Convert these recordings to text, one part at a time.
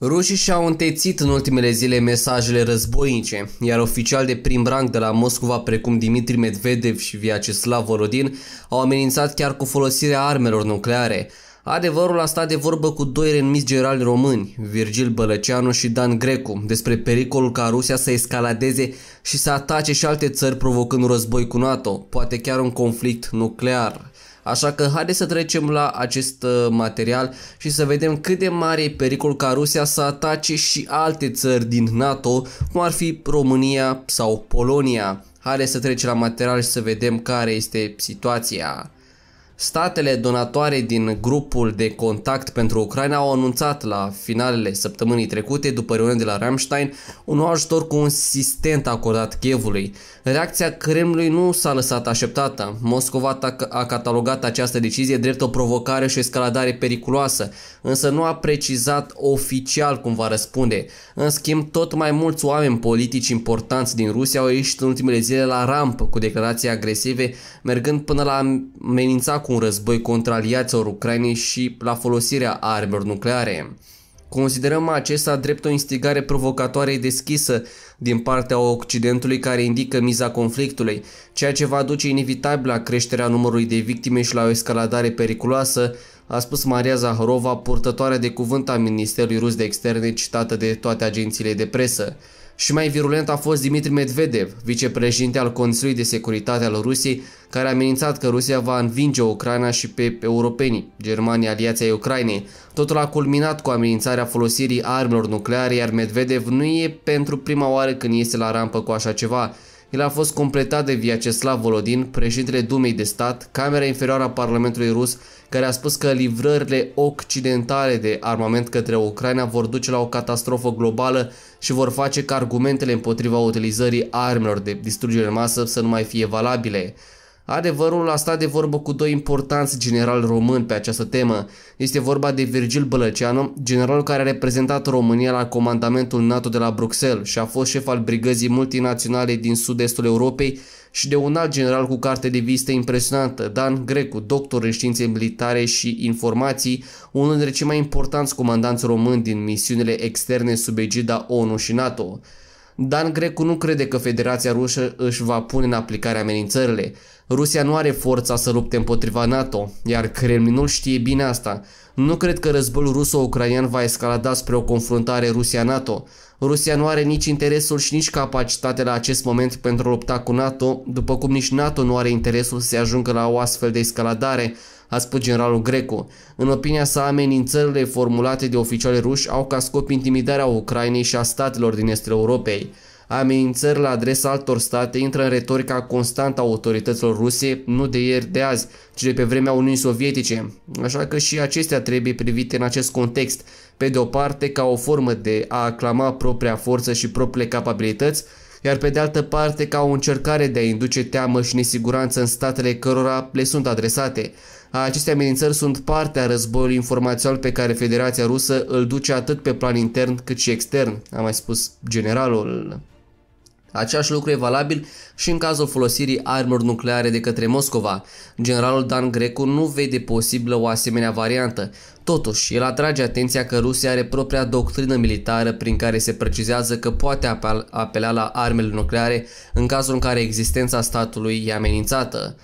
Rușii și-au întețit în ultimele zile mesajele războinice, iar oficiali de prim rang de la Moscova, precum Dimitri Medvedev și Vyacheslav Volodin, au amenințat chiar cu folosirea armelor nucleare. Adevărul a stat de vorbă cu doi renumiți generali români, Virgil Bălăceanu și Dan Grecu, despre pericolul ca Rusia să escaladeze și să atace și alte țări provocând un război cu NATO, poate chiar un conflict nuclear. Așa că haideți să trecem la acest uh, material și să vedem cât de mare e pericol ca Rusia să atace și alte țări din NATO, cum ar fi România sau Polonia. Haideți să trecem la material și să vedem care este situația. Statele donatoare din grupul de contact pentru Ucraina au anunțat la finalele săptămânii trecute, după reuniunea de la Ramstein, un nou ajutor consistent acordat Kievului. Reacția Kremlului nu s-a lăsat așteptată. Moscova a catalogat această decizie drept o provocare și o escaladare periculoasă, însă nu a precizat oficial cum va răspunde. În schimb, tot mai mulți oameni politici importanți din Rusia au ieșit în ultimele zile la rampă cu declarații agresive, mergând până la amenința cu un război contra aliaților Ucrainei și la folosirea armelor nucleare. Considerăm acesta drept o instigare provocatoare deschisă din partea Occidentului care indică miza conflictului, ceea ce va duce inevitabil la creșterea numărului de victime și la o escaladare periculoasă, a spus Maria Zahrova, purtătoare de cuvânt a Ministerului Rus de Externe citată de toate agențiile de presă. Și mai virulent a fost Dimitri Medvedev, vicepreședinte al Consiliului de Securitate al Rusiei, care a amenințat că Rusia va învinge Ucraina și pe europenii, Germania, aliația Ucrainei. Totul a culminat cu amenințarea folosirii armelor nucleare, iar Medvedev nu e pentru prima oară când iese la rampă cu așa ceva. El a fost completat de Vyacheslav Volodin, președintele Dumei de Stat, Camera Inferioară a Parlamentului Rus, care a spus că livrările occidentale de armament către Ucraina vor duce la o catastrofă globală și vor face ca argumentele împotriva utilizării armelor de distrugere în masă să nu mai fie valabile. Adevărul a stat de vorbă cu doi importanți generali români pe această temă. Este vorba de Virgil Bălăceanu, general care a reprezentat România la comandamentul NATO de la Bruxelles și a fost șef al brigăzii multinaționale din sud-estul Europei și de un alt general cu carte de vizită impresionantă, Dan Grecu, doctor în științe militare și informații, unul dintre cei mai importanți comandanți români din misiunile externe sub egida ONU și NATO. Dan Grecu nu crede că Federația Rusă își va pune în aplicare amenințările. Rusia nu are forța să lupte împotriva NATO, iar Kremlinul știe bine asta. Nu cred că războiul ruso ucrainean va escalada spre o confruntare Rusia-NATO. Rusia nu are nici interesul și nici capacitatea la acest moment pentru a lupta cu NATO, după cum nici NATO nu are interesul să se ajungă la o astfel de escaladare, a spus generalul Greco. În opinia sa, amenințările formulate de oficiale ruși au ca scop intimidarea Ucrainei și a statelor din estul Europei amenințări la adresa altor state intră în retorica constantă a autorităților ruse, nu de ieri, de azi, ci de pe vremea Uniunii Sovietice. Așa că și acestea trebuie privite în acest context, pe de o parte ca o formă de a aclama propria forță și propriile capabilități, iar pe de altă parte ca o încercare de a induce teamă și nesiguranță în statele cărora le sunt adresate. Aceste amenințări sunt parte a războiului informațional pe care Federația Rusă îl duce atât pe plan intern cât și extern, a mai spus generalul. Același lucru e valabil și în cazul folosirii armelor nucleare de către Moscova. Generalul Dan Grecu nu vede posibilă o asemenea variantă. Totuși, el atrage atenția că Rusia are propria doctrină militară prin care se precizează că poate apela la armele nucleare în cazul în care existența statului e amenințată.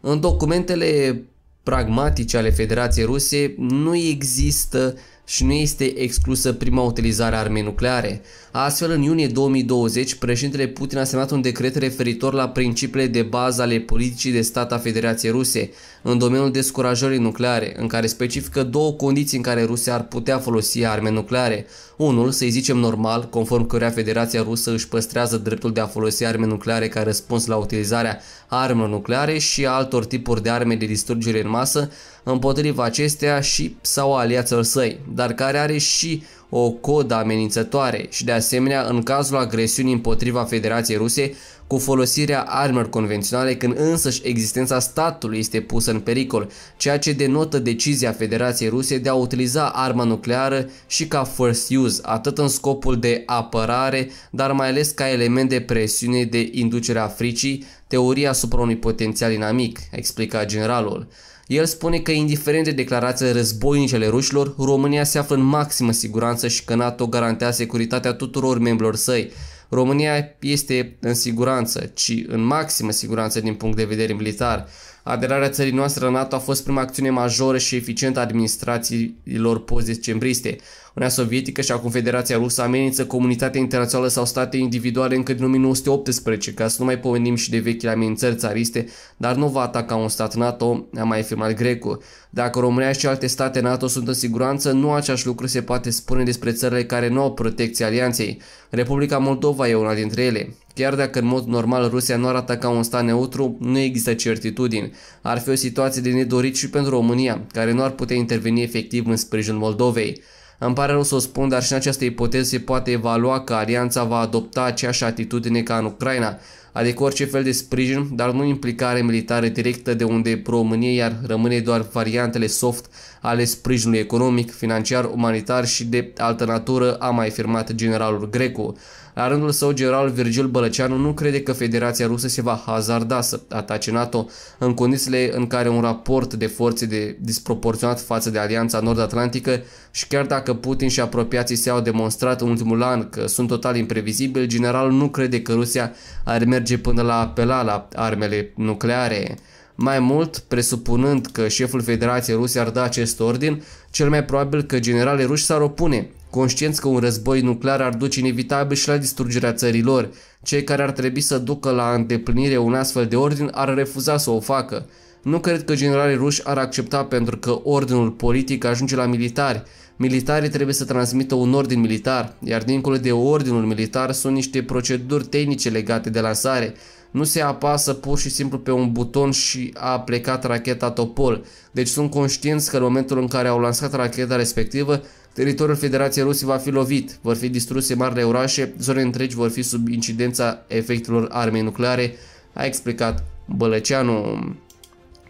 În documentele pragmatice ale Federației Rusiei nu există uh, și nu este exclusă prima utilizare a armei nucleare. Astfel, în iunie 2020, președintele Putin a semnat un decret referitor la principiile de bază ale politicii de stat a Federației Ruse în domeniul descurajării nucleare, în care specifică două condiții în care Rusia ar putea folosi arme nucleare. Unul, să-i zicem normal, conform cărea Federația Rusă își păstrează dreptul de a folosi arme nucleare ca răspuns la utilizarea armelor nucleare și altor tipuri de arme de distrugere în masă, împotriva acestea și sau aliaților săi, dar care are și o codă amenințătoare și de asemenea în cazul agresiunii împotriva Federației Ruse cu folosirea armelor convenționale când însăși existența statului este pusă în pericol, ceea ce denotă decizia Federației Ruse de a utiliza arma nucleară și ca first use, atât în scopul de apărare, dar mai ales ca element de presiune de inducere a fricii, teoria asupra unui potențial inamic, explicat generalul. El spune că, indiferent de declarațiile războinice ale rușilor, România se află în maximă siguranță și că NATO garantează securitatea tuturor membrilor săi. România este în siguranță, ci în maximă siguranță din punct de vedere militar. Aderarea țării noastre la NATO a fost prima acțiune majoră și eficientă a administrațiilor post-decembriste. Uniunea Sovietică și a Confederația Rusă amenință comunitatea internațională sau state individuale încă din 1918, ca să nu mai pomenim și de vechile amenințări țariste, dar nu va ataca un stat NATO, a mai afirmat Grecu. Dacă România și alte state NATO sunt în siguranță, nu același lucru se poate spune despre țările care nu au protecție alianței. Republica Moldova e una dintre ele. Chiar dacă în mod normal Rusia nu ar ataca un stat neutru, nu există certitudini. Ar fi o situație de nedorit și pentru România, care nu ar putea interveni efectiv în sprijinul Moldovei. Îmi pare rău să o spun, dar și în această ipoteză se poate evalua că alianța va adopta aceeași atitudine ca în Ucraina, adică orice fel de sprijin, dar nu implicare militară directă de unde România iar rămâne doar variantele soft ale sprijinului economic, financiar, umanitar și de altă natură, a mai afirmat generalul Grecu. La rândul său, general Virgil Bălăceanu nu crede că Federația Rusă se va hazarda să atace NATO în condițiile în care un raport de forțe de disproporționat față de Alianța Nord-Atlantică și chiar dacă Putin și apropiații se au demonstrat în ultimul an că sunt total imprevizibili, general nu crede că Rusia ar merge până la apela la armele nucleare. Mai mult, presupunând că șeful Federației Ruse ar da acest ordin, cel mai probabil că generalii ruși s-ar opune, Conștienți că un război nuclear ar duce inevitabil și la distrugerea țărilor, cei care ar trebui să ducă la îndeplinire un astfel de ordin ar refuza să o facă. Nu cred că generalii ruși ar accepta pentru că ordinul politic ajunge la militari. Militarii trebuie să transmită un ordin militar, iar dincolo de ordinul militar sunt niște proceduri tehnice legate de lansare. Nu se apasă pur și simplu pe un buton și a plecat racheta Topol, deci sunt conștienți că în momentul în care au lansat racheta respectivă, Teritoriul Federației Rusiei va fi lovit, vor fi distruse marile orașe, zone întregi vor fi sub incidența efectelor armei nucleare, a explicat Bălăceanu.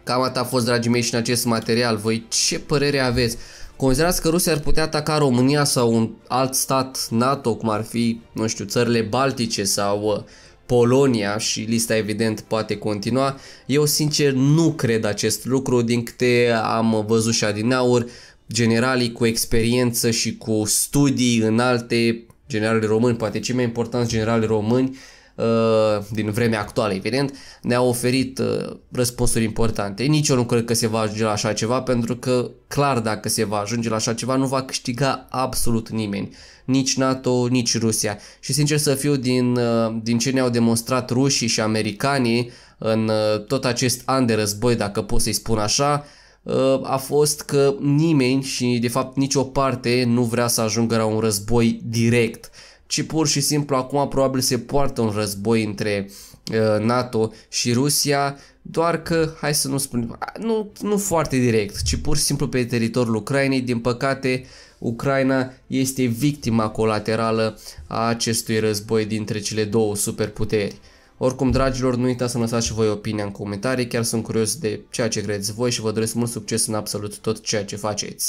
Cam atât a fost, dragii mei, și în acest material. Voi ce părere aveți? Considerați că Rusia ar putea ataca România sau un alt stat NATO, cum ar fi, nu știu, țările Baltice sau uh, Polonia și lista evident poate continua. Eu sincer nu cred acest lucru din câte am văzut și adinaur generalii cu experiență și cu studii în alte generali români, poate cei mai importanți generali români uh, din vremea actuală, evident, ne-a oferit uh, răspunsuri importante. Nici eu nu cred că se va ajunge la așa ceva, pentru că, clar, dacă se va ajunge la așa ceva, nu va câștiga absolut nimeni. Nici NATO, nici Rusia. Și, sincer să fiu, din, uh, din ce ne-au demonstrat rușii și americanii în tot acest an de război, dacă pot să-i spun așa, Ă, a fost că nimeni și de fapt nicio parte nu vrea să ajungă la un război direct, ci pur și simplu acum probabil se poartă un război între ă, NATO și Rusia, doar că, hai să nu spunem, nu, nu foarte direct, ci pur și simplu pe teritoriul Ucrainei, din păcate Ucraina este victima colaterală a acestui război dintre cele două superputeri. Oricum, dragilor, nu uitați să lăsați și voi opinia în comentarii, chiar sunt curios de ceea ce credeți voi și vă doresc mult succes în absolut tot ceea ce faceți.